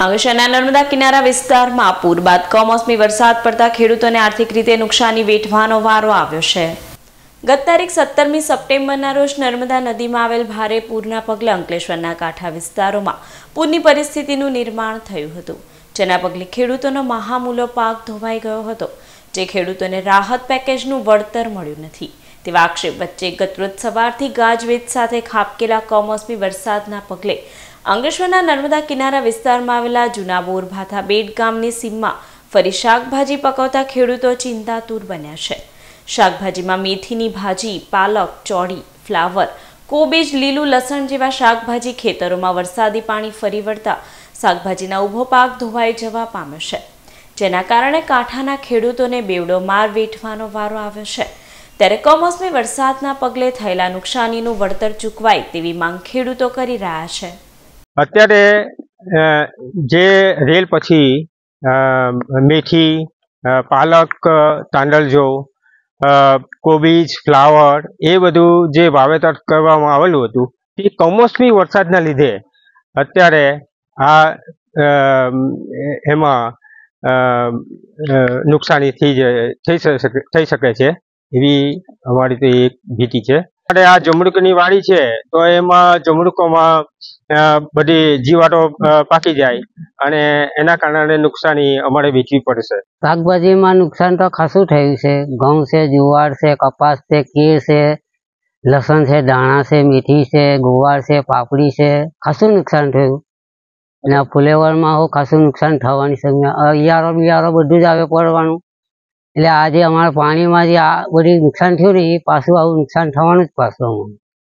હાંગેશ્વરના નર્મદા કિનારા વિસ્તારમાં પૂર બાદ કમોસમી વરસાદ પડતા ખેડૂતોને આર્થિક રીતે નુકસાની વેઠવાનો વારો આવ્યો છે ગત તારીખ સત્તરમી સપ્ટેમ્બરના રોજ નર્મદા નદીમાં આવેલ ભારે પૂરના પગલે અંકલેશ્વરના કાંઠા વિસ્તારોમાં પૂરની પરિસ્થિતિનું નિર્માણ થયું હતું જેના પગલે ખેડૂતોનો મહામૂલો પાક ધોવાઈ ગયો હતો જે ખેડૂતોને રાહત પેકેજનું વળતર મળ્યું નથી તેવા આક્ષેપ વચ્ચે ગતરોજ સવારથી ગાજવીજ સાથે ખાબકેલા કમોસમી વરસાદના પગલે અંગેશ્વરના નર્મદા કિનારા વિસ્તારમાં આવેલા જૂના બોરભાથા બેટ ગામની સીમમાં ફરી શાકભાજી પકવતા ખેડૂતો ચિંતાતુર બન્યા છે શાકભાજીમાં મેથીની ભાજી પાલક ચોળી ફ્લાવર કોબીજ લીલું લસણ જેવા શાકભાજી ખેતરોમાં વરસાદી પાણી ફરી વળતા શાકભાજીના ઊભો પાક ધોવાઈ જવા પામ્યો છે જેના કારણે કાંઠાના ખેડૂતોને બેવડો માર વેઠવાનો વારો આવ્યો છે ત્યારે કમોસમી વરસાદના પગલે થયેલા નુકસાનીનું વળતર ચૂકવાય તેવી માંગ ખેડૂતો કરી રહ્યા છે અત્યારે જે રેલ પછી મેથી પાલક તાંડલજો કોબીજ ફ્લાવર એ બધું જે વાવેતર કરવામાં આવેલું હતું તે કમોસમી વરસાદના લીધે અત્યારે આ એમાં નુકસાની થઈ થઈ શકે છે એવી અમારી તો એક ભીતી છે અને આ જમણુકની વાડી છે તો એમાં જમણુકોમાં બધી જીવાતો પાકી જાય અને એના કારણે નુકસાની અમારે વેચવી પડશે શાકભાજીમાં નુકસાન તો ખાસું થયું છે ઘઉં છે જુવાર છે કપાસ છે કે છે લસણ છે દાણા છે મીઠી છે ગુવાર છે પાપડી છે ખાસું નુકસાન થયું અને ફુલેવરમાં ખાસું નુકસાન થવાની સંજ્ઞા અયારો બિયારો બધું જ આવે પડવાનું એટલે આજે અમારે પાણીમાં જે આ બધી નુકસાન થયું ને એ પાછું આવું નુકસાન થવાનું જ પાછું અમને